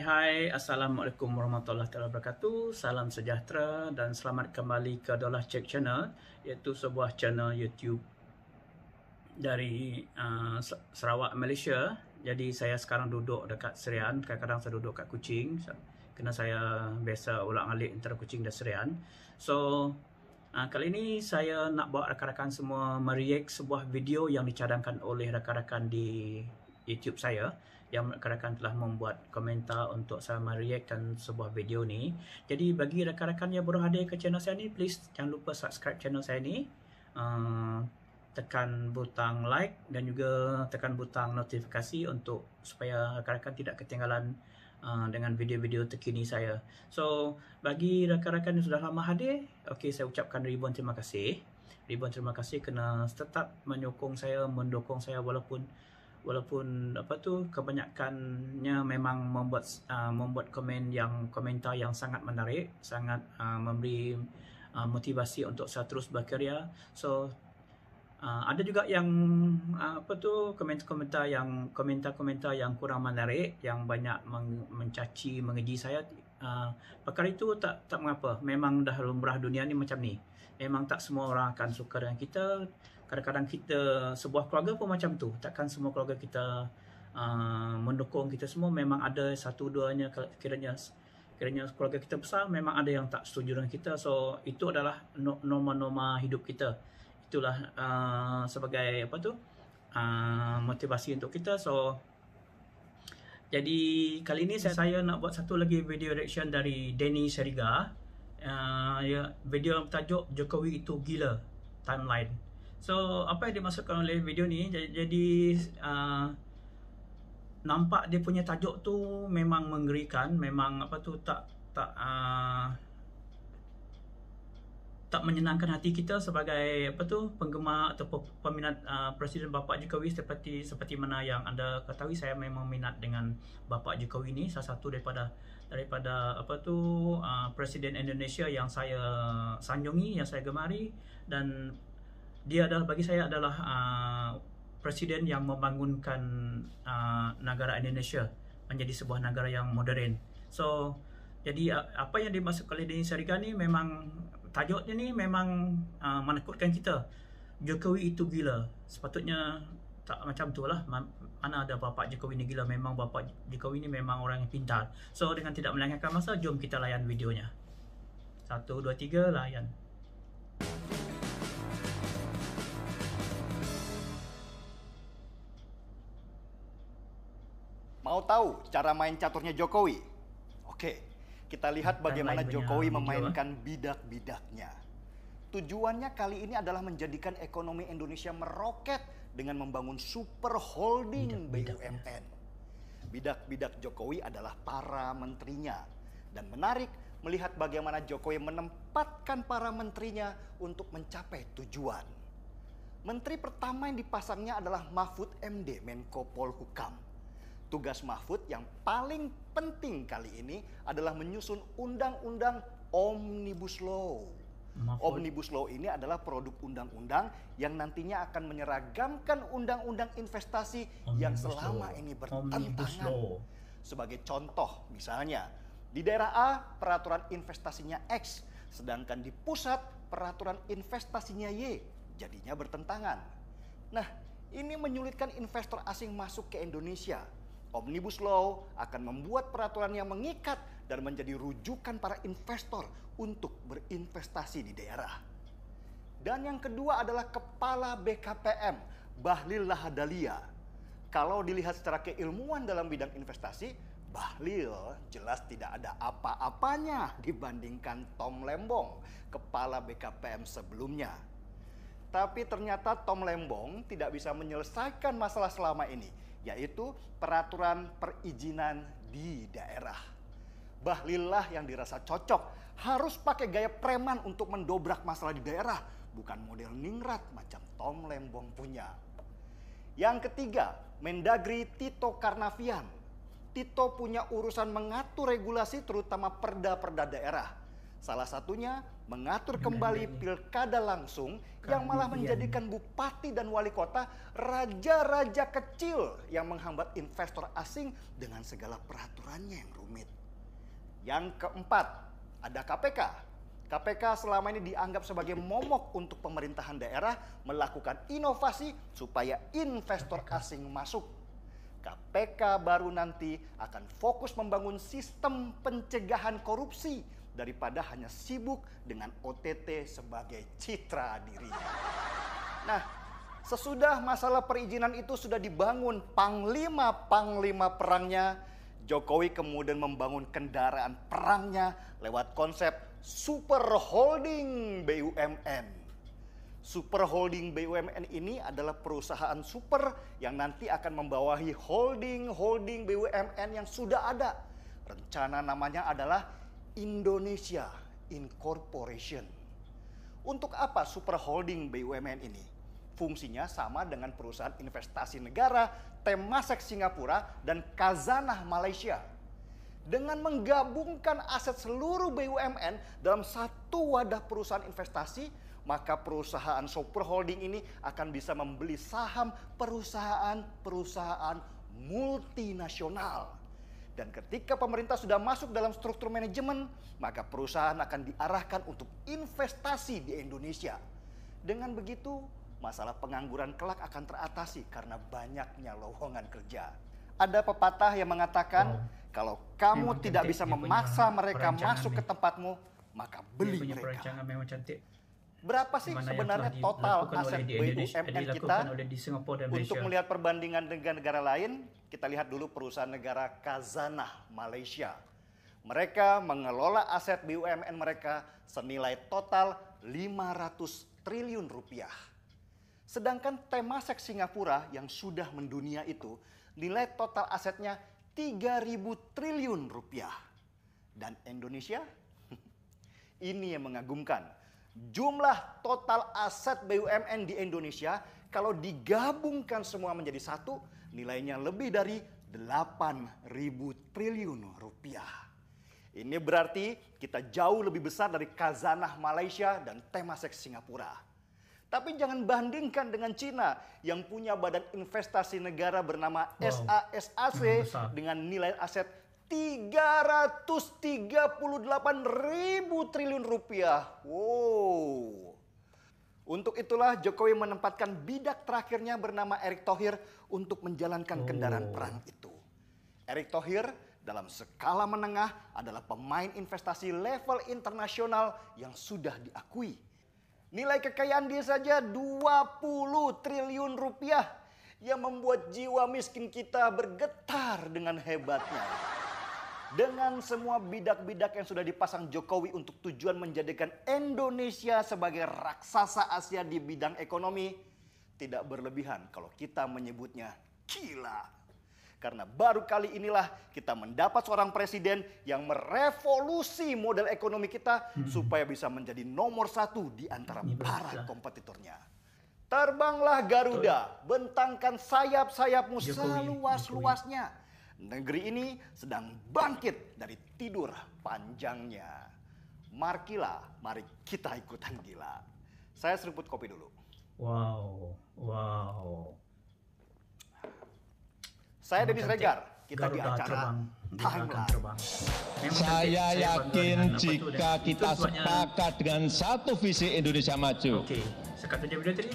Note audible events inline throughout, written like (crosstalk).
hai. Assalamualaikum warahmatullahi wabarakatuh. Salam sejahtera dan selamat kembali ke Dolah Check Channel iaitu sebuah channel YouTube dari uh, Sarawak, Malaysia. Jadi saya sekarang duduk dekat Serian. Kadang-kadang saya duduk dekat Kuching Kena saya biasa ulang-alik antara Kuching dan Serian. So, Uh, kali ini saya nak bawa rakan-rakan semua mereak sebuah video yang dicadangkan oleh rakan-rakan di YouTube saya yang rakan-rakan telah membuat komentar untuk saya meriakkan sebuah video ni. Jadi bagi rakan-rakan yang baru hadir ke channel saya ni, please jangan lupa subscribe channel saya ni. Uh, tekan butang like dan juga tekan butang notifikasi untuk supaya rakan-rakan tidak ketinggalan uh, dengan video-video terkini saya. So, bagi rakan-rakan yang sudah lama hadir, okey saya ucapkan ribuan terima kasih. Ribuan terima kasih kerana tetap menyokong saya, mendukung saya walaupun walaupun apa tu kebanyakannya memang membuat uh, membuat komen yang komentar yang sangat menarik sangat uh, memberi uh, motivasi untuk saya terus berkarya so uh, ada juga yang uh, apa tu komentar-komentar yang komentar-komentar yang kurang menarik yang banyak meng- mencaci mengeji saya uh, perkara itu tak tak mengapa memang dah lumrah dunia ni macam ni memang tak semua orang akan suka dengan kita kadang-kadang kita sebuah keluarga pun macam tu takkan semua keluarga kita uh, mendukung kita semua memang ada satu duanya kiranya kiranya keluarga kita besar memang ada yang tak setuju dengan kita so itu adalah norma-norma hidup kita itulah uh, sebagai apa tu uh, motivasi untuk kita so jadi kali ini saya, saya nak buat satu lagi video reaction dari Denny Seriga uh, ya, video yang bertajuk Jokowi itu gila timeline So apa yang dimaksudkan oleh video ni jadi uh, nampak dia punya tajuk tu memang mengerikan, memang apa tu tak tak uh, tak menyenangkan hati kita sebagai apa tu penggemar atau peminat uh, Presiden Bapak Jokowi seperti seperti mana yang anda ketahui saya memang minat dengan Bapak Jokowi ini salah satu daripada daripada apa tu uh, Presiden Indonesia yang saya sanjungi, yang saya gemari dan dia adalah bagi saya adalah uh, presiden yang membangunkan uh, negara Indonesia menjadi sebuah negara yang modern. So jadi uh, apa yang dimasukkan oleh Denis Sarikan ni memang tajuknya ni memang uh, menakutkan kita. Jokowi itu gila. Sepatutnya tak macam tu lah. Mana ada bapa Jokowi ni gila. Memang bapa Jokowi ni memang orang yang pintar. So dengan tidak melengahkan masa, jom kita layan videonya. Satu, dua, tiga, layan. Mau tahu cara main caturnya Jokowi? Oke, kita lihat kan bagaimana Jokowi memainkan bidak-bidaknya. Tujuannya kali ini adalah menjadikan ekonomi Indonesia meroket dengan membangun super holding BUMN. Bidak-bidak Jokowi adalah para menterinya. Dan menarik melihat bagaimana Jokowi menempatkan para menterinya untuk mencapai tujuan. Menteri pertama yang dipasangnya adalah Mahfud MD, Menko Polhukam Tugas Mahfud yang paling penting kali ini adalah menyusun undang-undang Omnibus Law. Mahfud. Omnibus Law ini adalah produk undang-undang yang nantinya akan menyeragamkan undang-undang investasi Omnibus yang selama Law. ini bertentangan. Sebagai contoh, misalnya di daerah A peraturan investasinya X, sedangkan di pusat peraturan investasinya Y, jadinya bertentangan. Nah, ini menyulitkan investor asing masuk ke Indonesia Omnibus Law akan membuat peraturan yang mengikat dan menjadi rujukan para investor untuk berinvestasi di daerah. Dan yang kedua adalah Kepala BKPM, Bahlil Lahadalia. Kalau dilihat secara keilmuan dalam bidang investasi, Bahlil jelas tidak ada apa-apanya dibandingkan Tom Lembong, Kepala BKPM sebelumnya. Tapi ternyata Tom Lembong tidak bisa menyelesaikan masalah selama ini yaitu peraturan perizinan di daerah. Bahlilah yang dirasa cocok harus pakai gaya preman untuk mendobrak masalah di daerah, bukan model ningrat macam Tom Lembong punya. Yang ketiga, Mendagri Tito Karnavian. Tito punya urusan mengatur regulasi terutama perda-perda daerah. Salah satunya mengatur kembali iya, iya, iya. pilkada langsung yang malah menjadikan bupati dan wali kota raja-raja kecil yang menghambat investor asing dengan segala peraturannya yang rumit. Yang keempat, ada KPK. KPK selama ini dianggap sebagai momok untuk pemerintahan daerah melakukan inovasi supaya investor asing masuk. KPK baru nanti akan fokus membangun sistem pencegahan korupsi daripada hanya sibuk dengan OTT sebagai citra dirinya. Nah, sesudah masalah perizinan itu sudah dibangun, panglima-panglima perangnya, Jokowi kemudian membangun kendaraan perangnya lewat konsep super holding BUMN. Super holding BUMN ini adalah perusahaan super yang nanti akan membawahi holding-holding BUMN yang sudah ada. Rencana namanya adalah Indonesia Incorporation. Untuk apa super holding BUMN ini? Fungsinya sama dengan perusahaan investasi negara, Temasek Singapura, dan Kazanah Malaysia. Dengan menggabungkan aset seluruh BUMN dalam satu wadah perusahaan investasi, maka perusahaan super holding ini akan bisa membeli saham perusahaan-perusahaan multinasional. Dan ketika pemerintah sudah masuk dalam struktur manajemen, maka perusahaan akan diarahkan untuk investasi di Indonesia. Dengan begitu, masalah pengangguran kelak akan teratasi karena banyaknya lowongan kerja. Ada pepatah yang mengatakan, oh. kalau kamu memang tidak cantik. bisa memaksa mereka masuk nih. ke tempatmu, maka beli mereka berapa sih Mana sebenarnya total aset BUMN kita untuk melihat perbandingan dengan negara lain? Kita lihat dulu perusahaan negara Kazanah, Malaysia. Mereka mengelola aset BUMN mereka senilai total 500 triliun rupiah. Sedangkan Temasek Singapura yang sudah mendunia itu nilai total asetnya 3000 triliun rupiah. Dan Indonesia (laughs) ini yang mengagumkan jumlah total aset BUMN di Indonesia kalau digabungkan semua menjadi satu nilainya lebih dari 8.000 triliun rupiah. Ini berarti kita jauh lebih besar dari Kazanah Malaysia dan Temasek Singapura. Tapi jangan bandingkan dengan Cina yang punya badan investasi negara bernama wow. SASAC dengan nilai aset 338 ribu triliun rupiah. Wow. Untuk itulah Jokowi menempatkan bidak terakhirnya bernama Erick Thohir untuk menjalankan kendaraan oh. perang itu. Erick Thohir dalam skala menengah adalah pemain investasi level internasional yang sudah diakui. Nilai kekayaan dia saja 20 triliun rupiah yang membuat jiwa miskin kita bergetar dengan hebatnya. Dengan semua bidak-bidak yang sudah dipasang Jokowi untuk tujuan menjadikan Indonesia sebagai raksasa Asia di bidang ekonomi, tidak berlebihan kalau kita menyebutnya gila. Karena baru kali inilah kita mendapat seorang presiden yang merevolusi model ekonomi kita hmm. supaya bisa menjadi nomor satu di antara para kompetitornya. Terbanglah Garuda, bentangkan sayap-sayapmu seluas-luasnya Negeri ini sedang bangkit dari tidur panjangnya. Markila, mari kita ikutan gila. Saya seruput kopi dulu. Wow, wow. Saya Denny Regar kita di acara terbang, Saya yakin jika kita sepakat dengan satu visi Indonesia maju. Oke, okay. sekatnya video tadi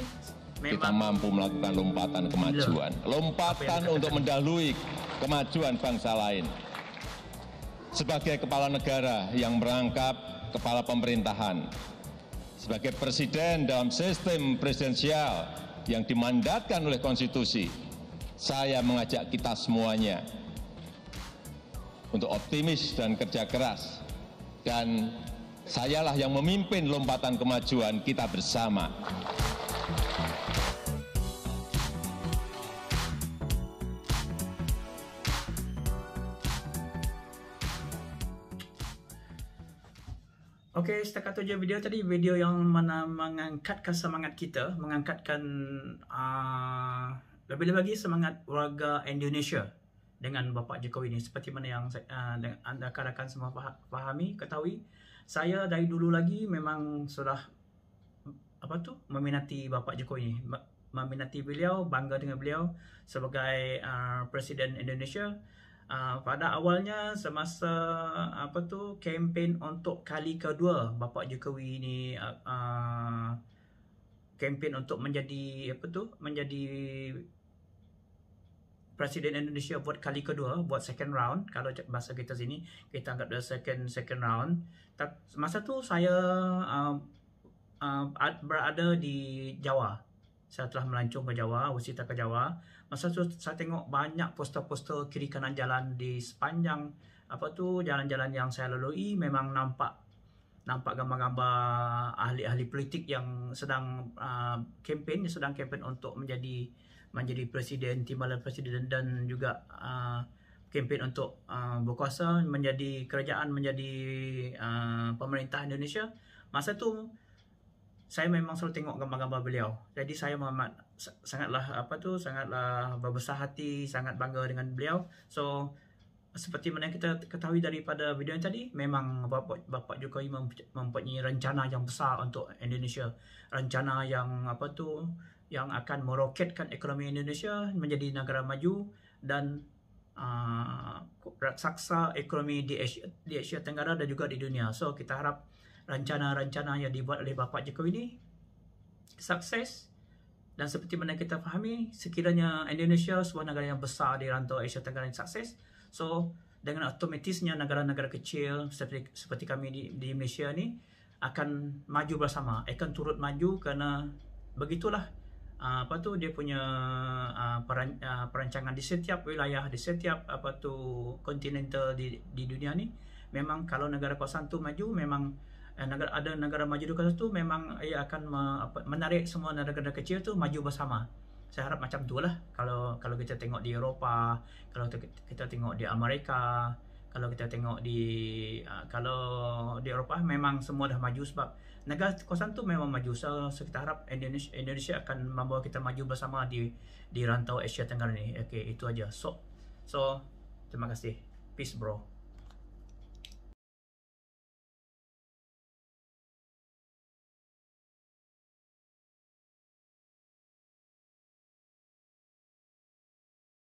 kita mampu melakukan lompatan kemajuan. Iya. Lompatan untuk mendahului kemajuan bangsa lain. Sebagai kepala negara yang merangkap kepala pemerintahan, sebagai presiden dalam sistem presidensial yang dimandatkan oleh konstitusi, saya mengajak kita semuanya untuk optimis dan kerja keras. Dan sayalah yang memimpin lompatan kemajuan kita bersama. Okey, setakat tu je video tadi video yang mana mengangkatkan semangat kita, mengangkatkan uh, lebih-lebih lagi semangat warga Indonesia dengan bapa Jokowi ini seperti mana yang uh, anda rakan semua fahami, ketahui. Saya dari dulu lagi memang sudah apa tu meminati bapa Jokowi ini. Meminati beliau, bangga dengan beliau sebagai uh, presiden Indonesia. Ah, pada awalnya semasa apa tu kempen untuk kali kedua bapa Jokowi ni uh, kempen untuk menjadi apa tu menjadi Presiden Indonesia buat kali kedua, buat second round kalau bahasa kita sini kita anggap dia second second round. Tak, masa tu saya uh, uh, berada di Jawa saya telah melancong ke Jawa, wisita ke Jawa. Masa tu saya tengok banyak poster-poster kiri kanan jalan di sepanjang apa tu jalan-jalan yang saya lalui memang nampak nampak gambar-gambar ahli-ahli politik yang sedang uh, kempen sedang kempen untuk menjadi menjadi presiden timbalan presiden dan juga uh, kempen untuk uh, berkuasa menjadi kerajaan menjadi uh, pemerintah Indonesia masa tu saya memang selalu tengok gambar-gambar beliau. Jadi saya amat sangatlah apa tu sangatlah berbesar hati, sangat bangga dengan beliau. So seperti mana kita ketahui daripada video yang tadi, memang Bapak, Bapak Jokowi mempunyai rencana yang besar untuk Indonesia. Rencana yang apa tu yang akan meroketkan ekonomi Indonesia menjadi negara maju dan uh, raksasa ekonomi di Asia, di Asia Tenggara dan juga di dunia. So kita harap rancana-rancana yang dibuat oleh Bapak Jokowi ini sukses dan seperti mana kita fahami sekiranya Indonesia sebuah negara yang besar di rantau Asia Tenggara yang sukses so dengan otomatisnya negara-negara kecil seperti seperti kami di, di Malaysia ni akan maju bersama akan turut maju kerana begitulah ah, apa tu dia punya ah, ah, perancangan di setiap wilayah di setiap apa tu kontinental di di dunia ni memang kalau negara kawasan tu maju memang dan eh, negara, ada negara maju dua kali tu memang ia akan me, apa, menarik semua negara-negara kecil tu maju bersama saya harap macam tu lah kalau kalau kita tengok di Eropah kalau kita, kita tengok di Amerika kalau kita tengok di uh, kalau di Eropah memang semua dah maju sebab negara kawasan tu memang maju so, so kita harap Indonesia, Indonesia akan membawa kita maju bersama di di rantau Asia Tenggara ni Okay, itu aja so so terima kasih peace bro